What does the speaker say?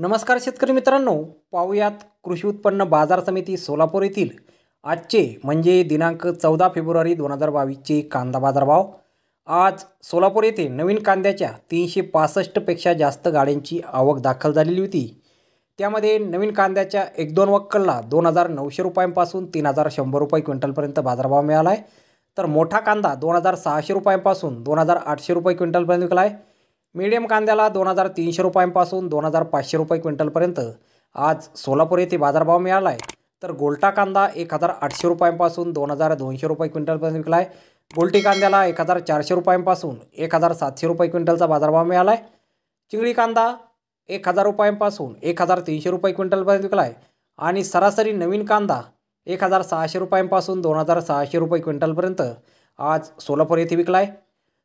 नमस्कार शेतकरी मित्रांनो पाहुयात कृषी उत्पन्न बाजार समिती सोलापूर येथील आजचे म्हणजे दिनांक चौदा फेब्रुवारी दोन हजार बावीसचे कांदा बाजारभाव आज सोलापूर येथे नवीन कांद्याच्या तीनशे पासष्टपेक्षा जास्त गाड्यांची आवक दाखल झालेली होती त्यामध्ये नवीन कांद्याच्या एक दोन वक्कलला दोन हजार नऊशे रुपयांपासून तीन हजार शंभर रुपये क्विंटलपर्यंत बाजारभाव मिळाला आहे तर मोठा कांदा दोन हजार सहाशे रुपयांपासून दोन हजार आठशे रुपये क्विंटलपर्यंत विकला आहे मीडियम कांद्याला दोन हजार तीनशे रुपयांपासून दोन हजार पाचशे रुपये क्विंटलपर्यंत आज सोलापूर येथे बाजारभाव मिळाला आहे तर गोल्टा कांदा एक हजार आठशे रुपयांपासून दोन हजार दोनशे रुपये क्विंटलपर्यंत विकला आहे गोल्टी कांद्याला एक हजार चारशे रुपयांपासून एक हजार सातशे रुपये क्विंटलचा बाजारभाव मिळाला आहे चिंगळी कांदा एक हजार रुपयांपासून एक हजार तीनशे रुपये क्विंटलपर्यंत विकला आहे आणि सरासरी नवीन कांदा एक हजार सहाशे रुपयांपासून दोन हजार सहाशे रुपये क्विंटलपर्यंत आज सोलापूर येथे विकला आहे